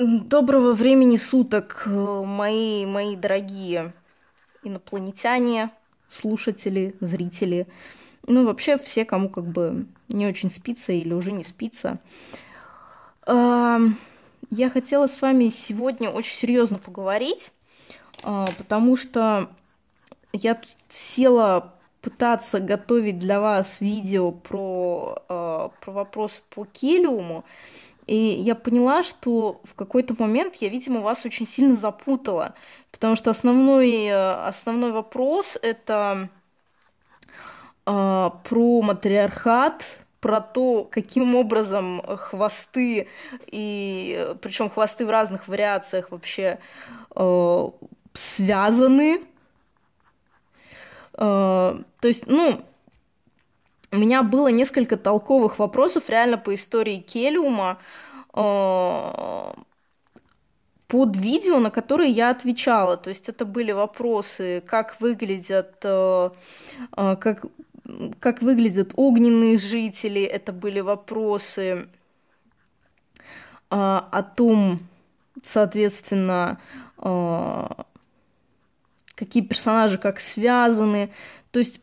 Доброго времени суток, э, мои, мои дорогие инопланетяне, слушатели, зрители. Ну, вообще все, кому как бы не очень спится или уже не спится. Эм, я хотела с вами сегодня очень серьезно поговорить, э, потому что я тут села пытаться готовить для вас видео про, э, про вопрос по келиуму. И я поняла, что в какой-то момент я, видимо, вас очень сильно запутала, потому что основной, э, основной вопрос это э, про матриархат, про то, каким образом хвосты, и причем хвосты в разных вариациях вообще э, связаны. Э, то есть, ну, у меня было несколько толковых вопросов реально по истории Келиума э, под видео, на которые я отвечала. То есть это были вопросы, как выглядят, э, э, как, как выглядят огненные жители, это были вопросы о том, соответственно, какие персонажи как связаны. То есть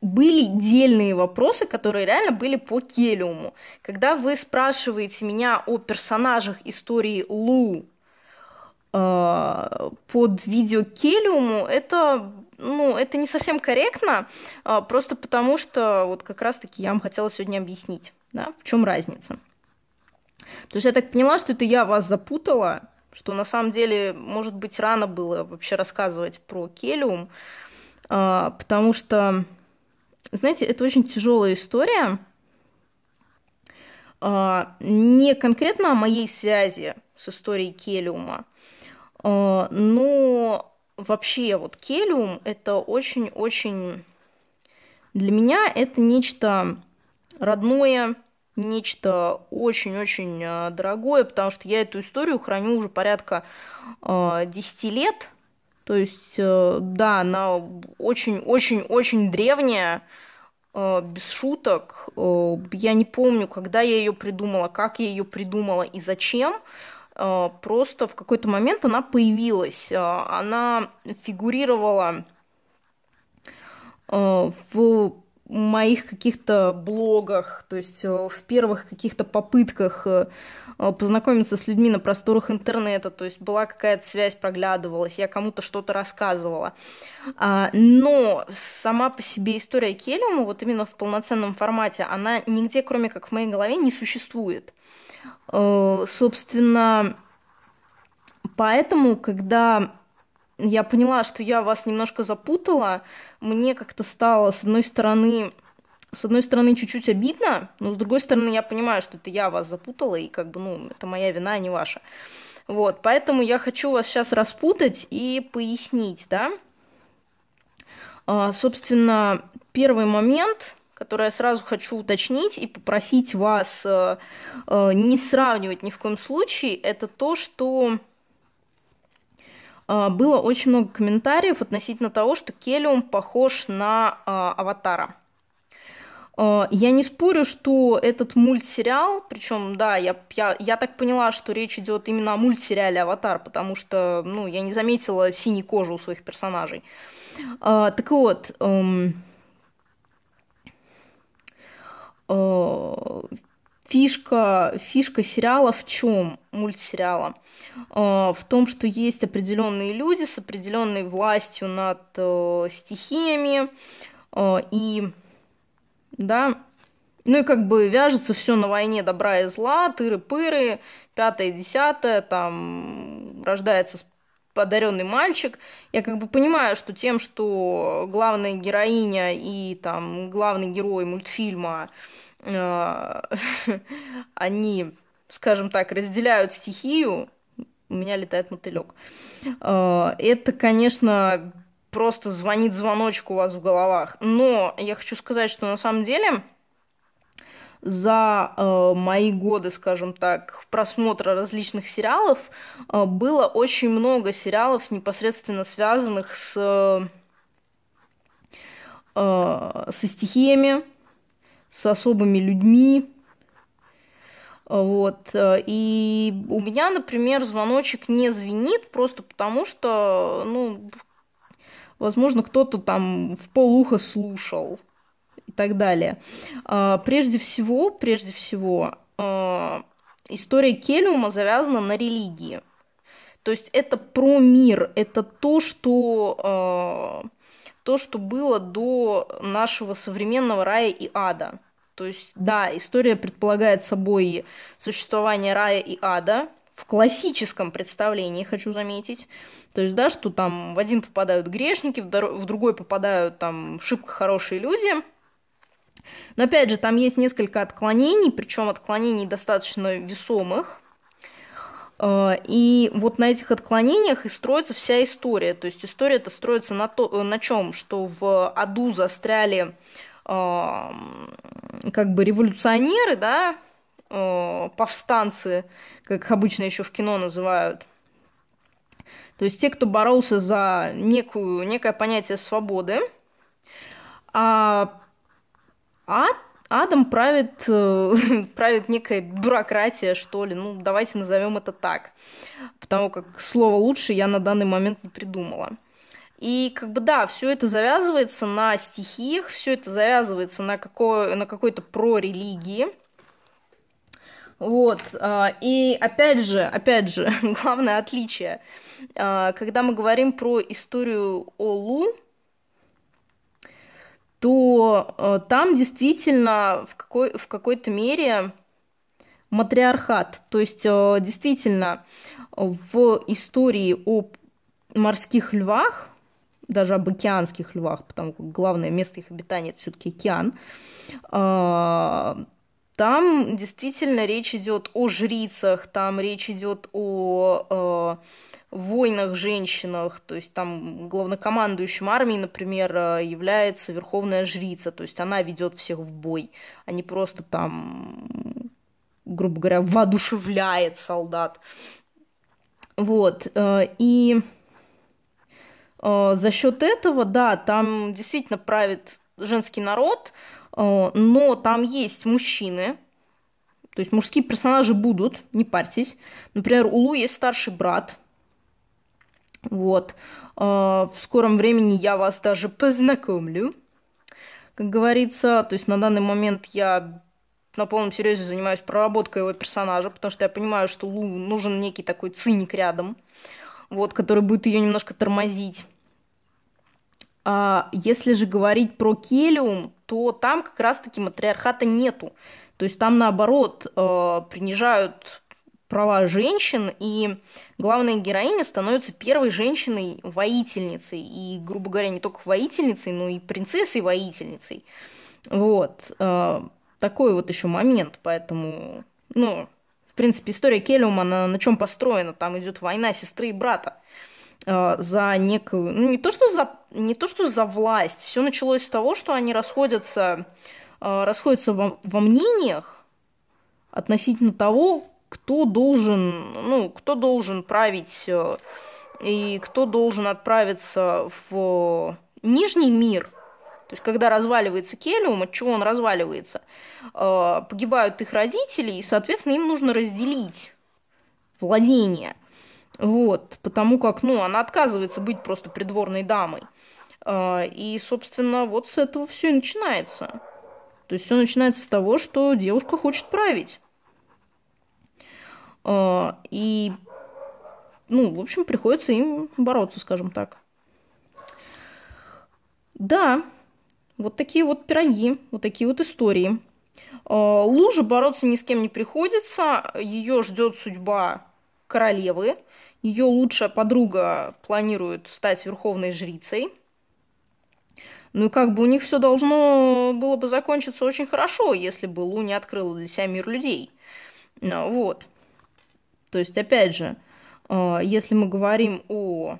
были дельные вопросы, которые реально были по Келиуму. Когда вы спрашиваете меня о персонажах истории Лу э, под видео Келиуму, это, ну, это не совсем корректно, э, просто потому что вот как раз-таки я вам хотела сегодня объяснить, да, в чем разница. Потому что я так поняла, что это я вас запутала, что на самом деле, может быть, рано было вообще рассказывать про Келиум, э, потому что знаете, это очень тяжелая история. А, не конкретно о моей связи с историей Келиума, а, но вообще вот Келиум — это очень-очень... Для меня это нечто родное, нечто очень-очень а, дорогое, потому что я эту историю храню уже порядка 10 лет — то есть, э, да, она очень-очень-очень древняя, э, без шуток. Э, я не помню, когда я ее придумала, как я ее придумала и зачем. Просто в какой-то момент она появилась. Она фигурировала в моих каких-то блогах, то есть э, в первых каких-то попытках э, э, познакомиться с людьми на просторах интернета, то есть была какая-то связь, проглядывалась, я кому-то что-то рассказывала. А, но сама по себе история Келема, вот именно в полноценном формате, она нигде, кроме как в моей голове, не существует. Собственно, поэтому, когда я поняла, что я вас немножко запутала. Мне как-то стало, с одной стороны, с одной стороны, чуть-чуть обидно, но с другой стороны, я понимаю, что это я вас запутала, и как бы, ну, это моя вина, а не ваша. Вот, поэтому я хочу вас сейчас распутать и пояснить, да. А, собственно, первый момент, который я сразу хочу уточнить и попросить вас э, э, не сравнивать ни в коем случае, это то, что а, было очень много комментариев относительно того, что Келиум похож на а, Аватара. А, я не спорю, что этот мультсериал, причем, да, я, я, я так поняла, что речь идет именно о мультсериале Аватар, потому что, ну, я не заметила синей кожи у своих персонажей. так вот, эм, фишка, фишка сериала в чем? мультсериала, а, в том, что есть определенные люди с определенной властью над э, стихиями, а, и да, ну и как бы вяжется все на войне добра и зла, тыры-пыры, пятое, десятое, там рождается подаренный мальчик. Я как бы понимаю, что тем, что главная героиня и там главный герой мультфильма они, скажем так, разделяют стихию, у меня летает мотылек. Э, это, конечно, просто звонит звоночку у вас в головах. Но я хочу сказать, что на самом деле за э, мои годы, скажем так, просмотра различных сериалов э, было очень много сериалов, непосредственно связанных с, э, со стихиями, с особыми людьми. Вот. Э, и у меня, например, звоночек не звенит просто потому, что, ну, возможно, кто-то там в полухо слушал и так далее. А, прежде всего, прежде всего, э, история Келиума завязана на религии. То есть это про мир, это то, что э, то, что было до нашего современного рая и ада. То есть, да, история предполагает собой существование рая и ада в классическом представлении, хочу заметить. То есть, да, что там в один попадают грешники, в, другой попадают там шибко хорошие люди. Но опять же, там есть несколько отклонений, причем отклонений достаточно весомых. Э, и вот на этих отклонениях и строится вся история. То есть история это строится на, то, э, на чем? Что в аду застряли эм, как бы революционеры, да, э, повстанцы, как их обычно еще в кино называют. То есть те, кто боролся за некую, некое понятие свободы. А ад Адом правит, э, правит некая бюрократия, что ли. Ну, давайте назовем это так. Потому как слово лучше я на данный момент не придумала. И как бы да, все это завязывается на стихиях, все это завязывается на, какой, на какой-то прорелигии. Вот. А, и опять же, опять же, главное отличие. А, когда мы говорим про историю Олу, то э, там действительно в, какой, в какой-то мере матриархат. То есть э, действительно в истории о морских львах, даже об океанских львах, потому как главное место их обитания это все-таки океан, э, там действительно речь идет о жрицах, там речь идет о э, войнах, женщинах, то есть там главнокомандующим армии, например, является верховная жрица, то есть она ведет всех в бой, а не просто там, грубо говоря, воодушевляет солдат. Вот, э, и э, за счет этого, да, там действительно правит женский народ, Э, но там есть мужчины, то есть мужские персонажи будут, не парьтесь. Например, у Лу есть старший брат. Вот. Э, в скором времени я вас даже познакомлю. Как говорится, то есть на данный момент я на полном серьезе занимаюсь проработкой его персонажа, потому что я понимаю, что Лу нужен некий такой циник рядом, вот, который будет ее немножко тормозить а Если же говорить про келиум, то там как раз-таки матриархата нету. То есть там, наоборот, э, принижают права женщин, и главная героиня становится первой женщиной-воительницей. И, грубо говоря, не только воительницей, но и принцессой-воительницей. Вот. Э, такой вот еще момент, поэтому, ну, в принципе, история Келиума, она на чем построена? Там идет война сестры и брата. Э, за некую, ну, не то что за, не то что за власть, все началось с того, что они расходятся, э, расходятся во, во мнениях относительно того, кто должен, ну, кто должен править э, и кто должен отправиться в нижний мир. То есть, когда разваливается келиум, от чего он разваливается? Погибают их родители, и, соответственно, им нужно разделить владение – вот, потому как, ну, она отказывается быть просто придворной дамой. А, и, собственно, вот с этого все и начинается. То есть все начинается с того, что девушка хочет править. А, и, ну, в общем, приходится им бороться, скажем так. Да, вот такие вот пироги, вот такие вот истории. А, лужа бороться ни с кем не приходится, ее ждет судьба королевы – ее лучшая подруга планирует стать верховной жрицей. Ну и как бы у них все должно было бы закончиться очень хорошо, если бы Лу не открыла для себя мир людей. Ну, вот. То есть, опять же, а, если мы говорим о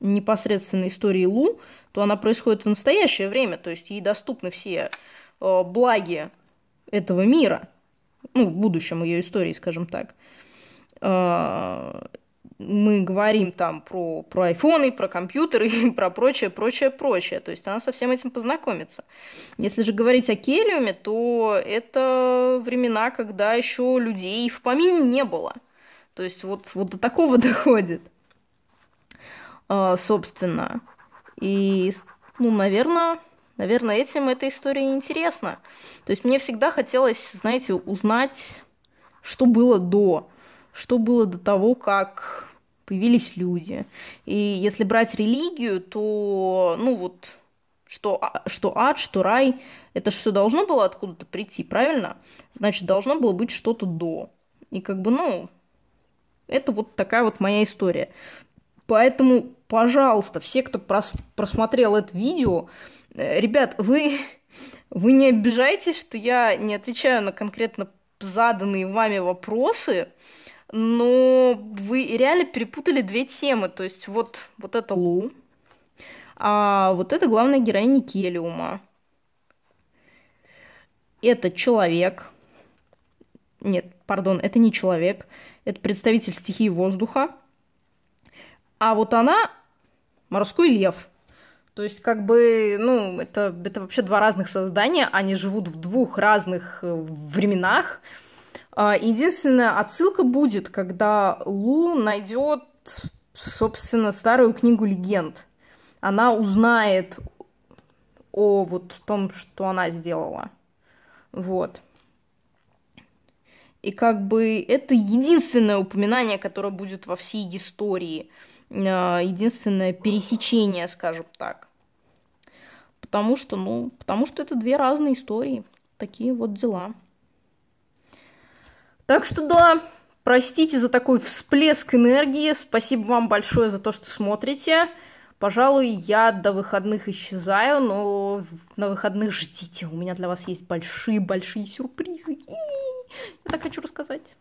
непосредственной истории Лу, то она происходит в настоящее время, то есть ей доступны все а, благи этого мира, ну, в будущем ее истории, скажем так. А, мы говорим там про, про айфоны, про компьютеры и про прочее, прочее, прочее. То есть она со всем этим познакомится. Если же говорить о Келиуме, то это времена, когда еще людей в помине не было. То есть вот, вот до такого доходит, а, собственно. И, ну, наверное, наверное, этим эта история интересна. То есть мне всегда хотелось, знаете, узнать, что было до что было до того, как появились люди. И если брать религию, то, ну вот, что, а, что ад, что рай, это же все должно было откуда-то прийти, правильно? Значит, должно было быть что-то до. И как бы, ну, это вот такая вот моя история. Поэтому, пожалуйста, все, кто прос просмотрел это видео, э, ребят, вы, вы не обижайтесь, что я не отвечаю на конкретно заданные вами вопросы но вы реально перепутали две темы. То есть вот, вот это Лу, а вот это главная героиня Келиума. Это человек. Нет, пардон, это не человек. Это представитель стихии воздуха. А вот она морской лев. То есть, как бы, ну, это, это вообще два разных создания. Они живут в двух разных э, временах. А, единственная отсылка будет, когда Лу найдет, собственно, старую книгу легенд. Она узнает о вот том, что она сделала. Вот. И как бы это единственное упоминание, которое будет во всей истории. А, единственное пересечение, скажем так. Потому что, ну, потому что это две разные истории. Такие вот дела. Так что да, простите за такой всплеск энергии. Спасибо вам большое за то, что смотрите. Пожалуй, я до выходных исчезаю, но на выходных ждите. У меня для вас есть большие-большие сюрпризы. Я так хочу рассказать.